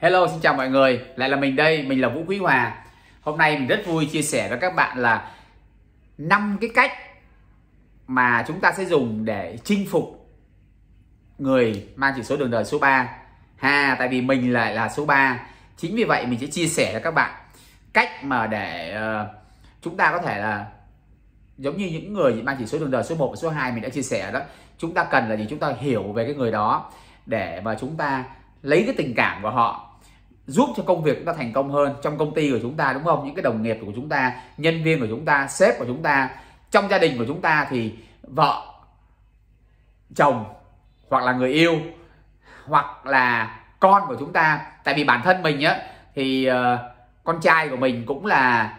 Hello xin chào mọi người, lại là mình đây, mình là Vũ Quý Hòa. Hôm nay mình rất vui chia sẻ với các bạn là năm cái cách mà chúng ta sẽ dùng để chinh phục người mang chỉ số đường đời số 3. Ha, tại vì mình lại là số 3. Chính vì vậy mình sẽ chia sẻ với các bạn cách mà để ờ, chúng ta có thể là giống như những người mang chỉ số đường đời số 1 và số 2 mình đã chia sẻ đó. Chúng ta cần là gì? Chúng ta hiểu về cái người đó để mà chúng ta lấy cái tình cảm của họ giúp cho công việc chúng ta thành công hơn trong công ty của chúng ta đúng không những cái đồng nghiệp của chúng ta nhân viên của chúng ta sếp của chúng ta trong gia đình của chúng ta thì vợ chồng hoặc là người yêu hoặc là con của chúng ta tại vì bản thân mình á thì ờ, con trai của mình cũng là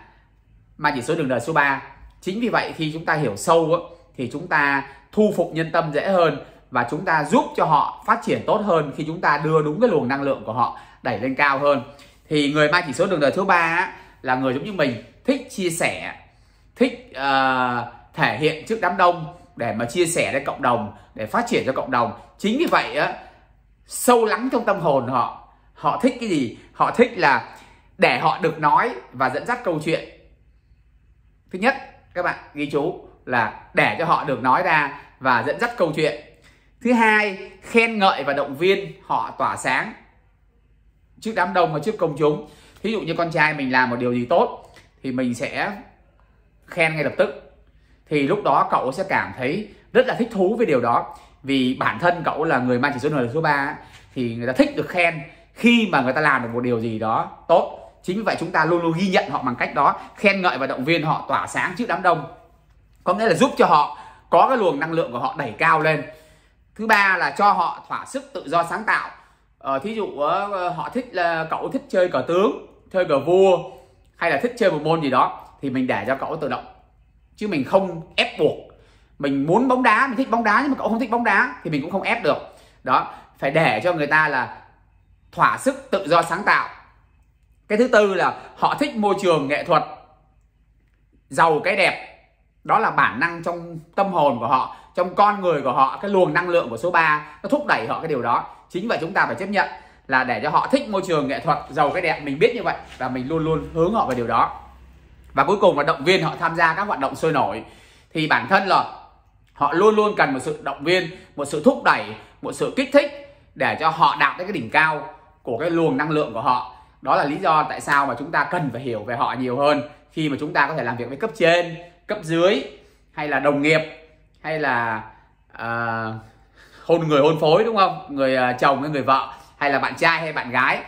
mang chỉ số đường đời số 3 chính vì vậy khi chúng ta hiểu sâu á, thì chúng ta thu phục nhân tâm dễ hơn và chúng ta giúp cho họ phát triển tốt hơn khi chúng ta đưa đúng cái luồng năng lượng của họ đẩy lên cao hơn thì người mang chỉ số đường đời thứ ba là người giống như mình thích chia sẻ thích uh, thể hiện trước đám đông để mà chia sẻ với cộng đồng để phát triển cho cộng đồng chính vì vậy á sâu lắng trong tâm hồn họ họ thích cái gì họ thích là để họ được nói và dẫn dắt câu chuyện thứ nhất các bạn ghi chú là để cho họ được nói ra và dẫn dắt câu chuyện thứ hai khen ngợi và động viên họ tỏa sáng trước đám đông và trước công chúng ví dụ như con trai mình làm một điều gì tốt thì mình sẽ khen ngay lập tức thì lúc đó cậu sẽ cảm thấy rất là thích thú với điều đó vì bản thân cậu là người mang chỉ số n số 3 thì người ta thích được khen khi mà người ta làm được một điều gì đó tốt chính vì vậy chúng ta luôn luôn ghi nhận họ bằng cách đó khen ngợi và động viên họ tỏa sáng trước đám đông có nghĩa là giúp cho họ có cái luồng năng lượng của họ đẩy cao lên thứ ba là cho họ thỏa sức tự do sáng tạo ờ, thí dụ ờ, họ thích là cậu thích chơi cờ tướng chơi cờ vua hay là thích chơi một môn gì đó thì mình để cho cậu tự động chứ mình không ép buộc mình muốn bóng đá mình thích bóng đá nhưng mà cậu không thích bóng đá thì mình cũng không ép được đó phải để cho người ta là thỏa sức tự do sáng tạo cái thứ tư là họ thích môi trường nghệ thuật giàu cái đẹp đó là bản năng trong tâm hồn của họ trong con người của họ cái luồng năng lượng của số 3 nó thúc đẩy họ cái điều đó chính vậy chúng ta phải chấp nhận là để cho họ thích môi trường nghệ thuật giàu cái đẹp mình biết như vậy và mình luôn luôn hướng họ về điều đó và cuối cùng là động viên họ tham gia các hoạt động sôi nổi thì bản thân là họ luôn luôn cần một sự động viên một sự thúc đẩy một sự kích thích để cho họ đạt tới cái đỉnh cao của cái luồng năng lượng của họ đó là lý do tại sao mà chúng ta cần phải hiểu về họ nhiều hơn khi mà chúng ta có thể làm việc với cấp trên cấp dưới hay là đồng nghiệp hay là uh, hôn người hôn phối đúng không người uh, chồng với người vợ hay là bạn trai hay bạn gái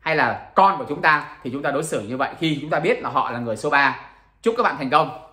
hay là con của chúng ta thì chúng ta đối xử như vậy khi chúng ta biết là họ là người số 3 chúc các bạn thành công